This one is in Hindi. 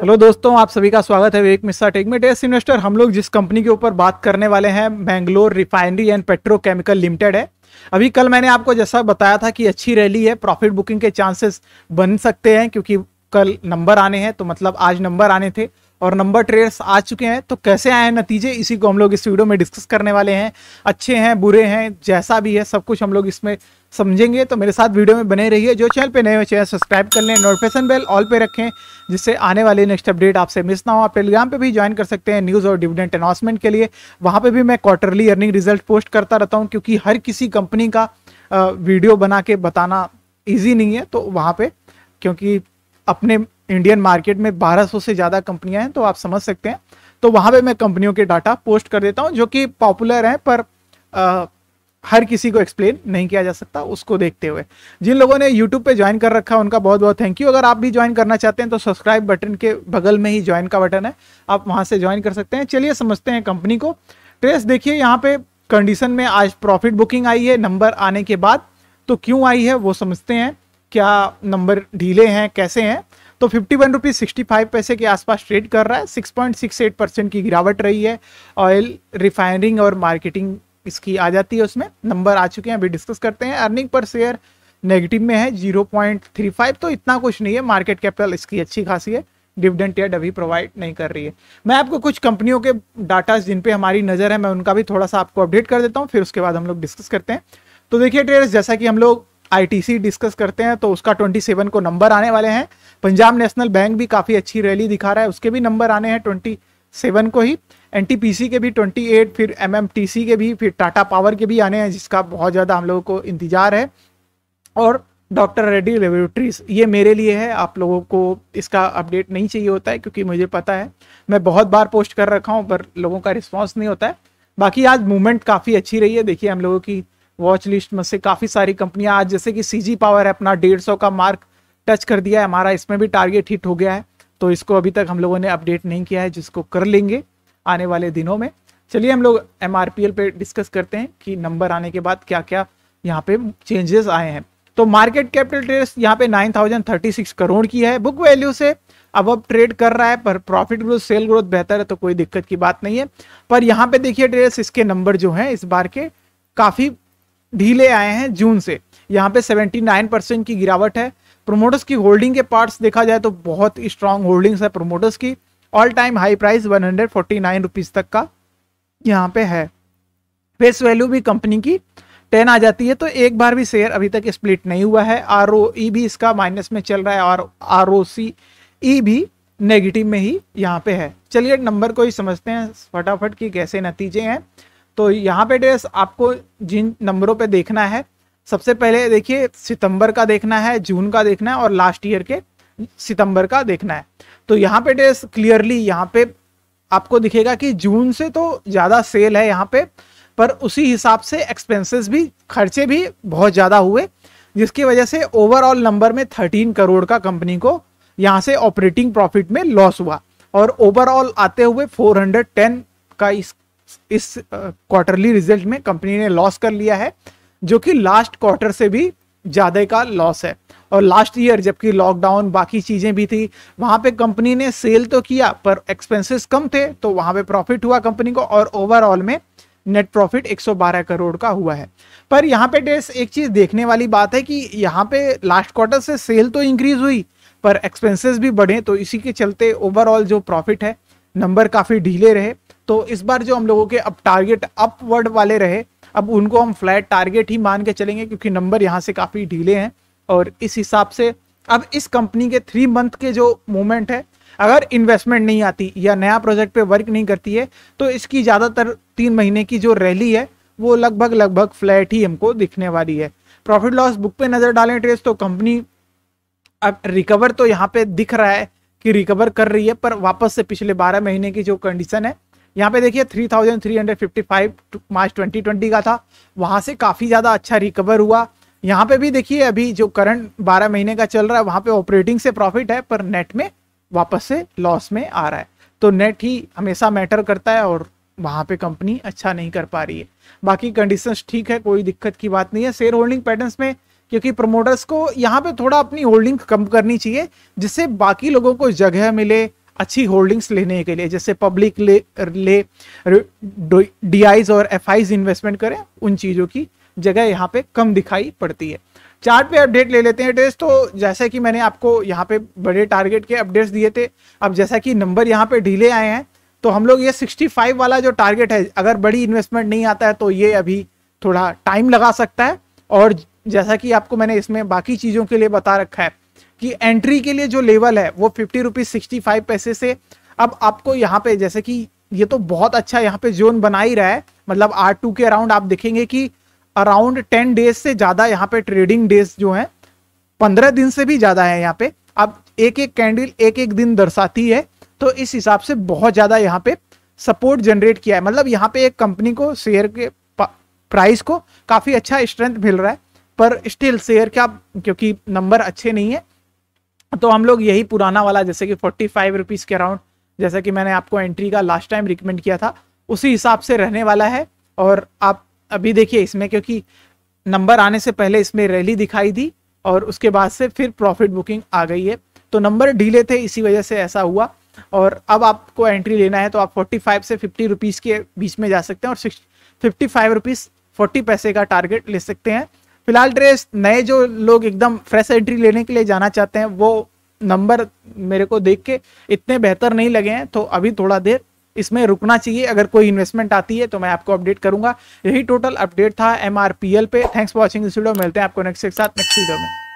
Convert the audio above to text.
हेलो दोस्तों आप सभी का स्वागत है विवेक मिश्रा टेक में टेस्ट इन्वेस्टर हम लोग जिस कंपनी के ऊपर बात करने वाले हैं Mangalore refinery and petrochemical limited है अभी कल मैंने आपको जैसा बताया था कि अच्छी रैली है प्रॉफिट बुकिंग के चांसेस बन सकते हैं क्योंकि कल नंबर आने हैं तो मतलब आज नंबर आने थे और नंबर ट्रेड्स आ चुके हैं तो कैसे आए हैं नतीजे इसी को हम लोग इस वीडियो में डिस्कस करने वाले हैं अच्छे हैं बुरे हैं जैसा भी है सब कुछ हम लोग इसमें समझेंगे तो मेरे साथ वीडियो में बने रहिए जो चैनल पे नए हो चैनल सब्सक्राइब कर लें नोटिफिकेशन बेल ऑल पे रखें जिससे आने वाले नेक्स्ट अपडेट आपसे मिस ना हो आप टेलीग्राम पर भी ज्वाइन कर सकते हैं न्यूज़ और डिविडेंट अनाउंसमेंट के लिए वहाँ पर भी मैं क्वार्टरली अर्निंग रिजल्ट पोस्ट करता रहता हूँ क्योंकि हर किसी कंपनी का वीडियो बना के बताना ईजी नहीं है तो वहाँ पर क्योंकि अपने इंडियन मार्केट में 1200 से ज़्यादा कंपनियां हैं तो आप समझ सकते हैं तो वहाँ पे मैं कंपनियों के डाटा पोस्ट कर देता हूँ जो कि पॉपुलर हैं पर आ, हर किसी को एक्सप्लेन नहीं किया जा सकता उसको देखते हुए जिन लोगों ने यूट्यूब पे ज्वाइन कर रखा है उनका बहुत बहुत थैंक यू अगर आप भी ज्वाइन करना चाहते हैं तो सब्सक्राइब बटन के बगल में ही ज्वाइन का बटन है आप वहाँ से ज्वाइन कर सकते हैं चलिए समझते हैं कंपनी को ट्रेस देखिए यहाँ पे कंडीशन में आज प्रॉफिट बुकिंग आई है नंबर आने के बाद तो क्यों आई है वो समझते हैं क्या नंबर ढीले हैं कैसे हैं तो fifty one rupees sixty five पैसे के आसपास ट्रेड कर रहा है six point six eight percent की गिरावट रही है ऑयल रिफाइनिंग और मार्केटिंग इसकी आ जाती है उसमें नंबर आ चुके हैं अभी डिस्कस करते हैं अर्निंग पर शेयर नेगेटिव में है जीरो पॉइंट थ्री फाइव तो इतना कुछ नहीं है मार्केट कैपिटल इसकी अच्छी खासी है डिविडेंट एड अभी प्रोवाइड नहीं कर रही है मैं आपको कुछ कंपनियों के डाटा जिन पे हमारी नज़र है मैं उनका भी थोड़ा सा आपको अपडेट कर देता हूँ फिर उसके बाद हम लोग डिस्कस करते हैं तो देखिए ट्रेडर्स जैसा कि हम लोग आईटीसी डिस्कस करते हैं तो उसका 27 को नंबर आने वाले हैं पंजाब नेशनल बैंक भी काफ़ी अच्छी रैली दिखा रहा है उसके भी नंबर आने हैं 27 को ही एनटीपीसी के भी 28 फिर एमएमटीसी के भी फिर टाटा पावर के भी आने हैं जिसका बहुत ज़्यादा हम लोगों को इंतज़ार है और डॉक्टर रेड्डी लेबोरेटरीज ये मेरे लिए है आप लोगों को इसका अपडेट नहीं चाहिए होता है क्योंकि मुझे पता है मैं बहुत बार पोस्ट कर रखा हूँ पर लोगों का रिस्पॉन्स नहीं होता है बाकी आज मूवमेंट काफ़ी अच्छी रही है देखिए हम लोगों की वॉच लिस्ट में से काफ़ी सारी कंपनियां आज जैसे कि सी पावर है अपना डेढ़ सौ का मार्क टच कर दिया है हमारा इसमें भी टारगेट हिट हो गया है तो इसको अभी तक हम लोगों ने अपडेट नहीं किया है जिसको कर लेंगे आने वाले दिनों में चलिए हम लोग एम आर पी एल पे डिस्कस करते हैं कि नंबर आने के बाद क्या क्या यहाँ पे चेंजेस आए हैं तो मार्केट कैपिटल ट्रेड यहाँ पे nine thousand thirty six crore की है बुक वैल्यू से अब अब ट्रेड कर रहा है पर प्रॉफिट ग्रोथ सेल ग्रोथ बेहतर है तो कोई दिक्कत की बात नहीं है पर यहाँ पे देखिए ट्रेस इसके नंबर जो है इस बार के काफ़ी ढीले आए हैं जून से यहाँ पे 79 परसेंट की गिरावट है प्रोमोटर्स की होल्डिंग के पार्ट्स देखा जाए तो बहुत स्ट्रांग होल्डिंग्स है प्रोमोटर्स की all time high price one hundred तक का यहाँ पे है फेस वैल्यू भी कंपनी की टेन आ जाती है तो एक बार भी शेयर अभी तक स्प्लिट नहीं हुआ है आर ओ ई भी इसका माइनस में चल रहा है और आर ओ सी ई भी नेगेटिव में ही यहाँ पे है चलिए नंबर को ही समझते हैं फटाफट की कैसे नतीजे हैं तो यहाँ पे ड्रेस आपको जिन नंबरों पे देखना है सबसे पहले देखिए सितंबर का देखना है जून का देखना है और लास्ट ईयर के सितंबर का देखना है तो यहाँ पे ड्रेस क्लियरली यहाँ पे आपको दिखेगा कि जून से तो ज़्यादा सेल है यहाँ पे पर उसी हिसाब से एक्सपेंसेस भी खर्चे भी बहुत ज़्यादा हुए जिसकी वजह से ओवरऑल नंबर में थर्टीन करोड़ का कंपनी को यहाँ से ऑपरेटिंग प्रॉफिट में लॉस हुआ और ओवरऑल आते हुए फोर का इस इस क्वार्टरली रिजल्ट में कंपनी ने लॉस कर लिया है जो कि लास्ट क्वार्टर से भी ज़्यादा का लॉस है और लास्ट ईयर जबकि लॉकडाउन बाकी चीज़ें भी थी वहां पे कंपनी ने सेल तो किया पर एक्सपेंसेस कम थे तो वहां पे प्रॉफिट हुआ कंपनी को और ओवरऑल में नेट प्रॉफिट 112 करोड़ का हुआ है पर यहाँ पे डेस एक चीज़ देखने वाली बात है कि यहाँ पे लास्ट क्वार्टर से सेल तो इंक्रीज हुई पर एक्सपेंसेस भी बढ़े तो इसी के चलते ओवरऑल जो प्रॉफिट है नंबर काफ़ी ढीले रहे तो इस बार जो हम लोगों के अब टारगेट अपवर्ड वाले रहे अब उनको हम फ्लैट टारगेट ही मान के चलेंगे क्योंकि नंबर यहाँ से काफ़ी ढीले हैं और इस हिसाब से अब इस कंपनी के थ्री मंथ के जो मूवमेंट है अगर इन्वेस्टमेंट नहीं आती या नया प्रोजेक्ट पे वर्क नहीं करती है तो इसकी ज़्यादातर तीन महीने की जो रैली है वो लगभग लगभग फ्लैट ही हमको दिखने वाली है प्रॉफिट लॉस बुक पे नज़र डालें ट्रेस तो कंपनी अब रिकवर तो यहाँ पे दिख रहा है कि रिकवर कर रही है पर वापस से पिछले बारह महीने की जो कंडीशन है यहाँ पे देखिए 3355 मार्च 2020 का था वहाँ से काफ़ी ज़्यादा अच्छा रिकवर हुआ यहाँ पे भी देखिए अभी जो करंट 12 महीने का चल रहा है वहाँ पे ऑपरेटिंग से प्रॉफिट है पर नेट में वापस से लॉस में आ रहा है तो नेट ही हमेशा मैटर करता है और वहाँ पे कंपनी अच्छा नहीं कर पा रही है बाकी कंडीशंस ठीक है कोई दिक्कत की बात नहीं है शेयर होल्डिंग पैटर्न्स में क्योंकि प्रमोटर्स को यहाँ पे थोड़ा अपनी होल्डिंग कम करनी चाहिए जिससे बाकी लोगों को जगह मिले अच्छी होल्डिंग्स लेने के लिए जैसे पब्लिक ले ले डी और एफ इन्वेस्टमेंट करें उन चीज़ों की जगह यहाँ पे कम दिखाई पड़ती है चार्ट पे अपडेट ले लेते हैं ड्रेस तो जैसा कि मैंने आपको यहाँ पे बड़े टारगेट के अपडेट्स दिए थे अब जैसा कि नंबर यहाँ पे ढीले आए हैं तो हम लोग ये 65 वाला जो टारगेट है अगर बड़ी इन्वेस्टमेंट नहीं आता है तो ये अभी थोड़ा टाइम लगा सकता है और जैसा कि आपको मैंने इसमें बाकी चीज़ों के लिए बता रखा है कि एंट्री के लिए जो लेवल है वो फिफ्टी रुपीज सिक्सटी फाइव पैसे से अब आपको यहाँ पे जैसे कि ये तो बहुत अच्छा यहाँ पे जोन बना ही रहा है मतलब आर टू के अराउंड आप देखेंगे कि अराउंड टेन डेज से ज़्यादा यहाँ पे ट्रेडिंग डेज जो है पंद्रह दिन से भी ज़्यादा है यहाँ पे अब एक एक कैंडल एक एक दिन दर्शाती है तो इस हिसाब से बहुत ज़्यादा यहाँ पे सपोर्ट जनरेट किया है मतलब यहाँ पे एक कंपनी को शेयर के प्राइस को काफ़ी अच्छा स्ट्रेंथ मिल रहा है पर स्टिल शेयर का क्योंकि नंबर अच्छे नहीं है तो हम लोग यही पुराना वाला जैसे कि फोर्टी फाइव रुपीज़ के अराउंड जैसा कि मैंने आपको एंट्री का लास्ट टाइम रिकमेंड किया था उसी हिसाब से रहने वाला है और आप अभी देखिए इसमें क्योंकि नंबर आने से पहले इसमें रैली दिखाई दी और उसके बाद से फिर प्रॉफिट बुकिंग आ गई है तो नंबर ढीले थे इसी वजह से ऐसा हुआ और अब आपको एंट्री लेना है तो आप 45 से फिफ्टी रुपीज़ के बीच में जा सकते हैं और फिफ्टी फाइव रुपीज़ फोर्टी पैसे का टारगेट ले सकते हैं फिलहाल ड्रेस नए जो लोग एकदम फ्रेश एंट्री लेने के लिए जाना चाहते हैं वो नंबर मेरे को देख के इतने बेहतर नहीं लगे हैं तो अभी थोड़ा देर इसमें रुकना चाहिए अगर कोई इन्वेस्टमेंट आती है तो मैं आपको अपडेट करूंगा यही टोटल अपडेट था एम पे थैंक्स फॉर वॉचिंग इस वीडियो मिलते हैं आपको नेक्स्ट के साथ नेक्स्ट वीडियो में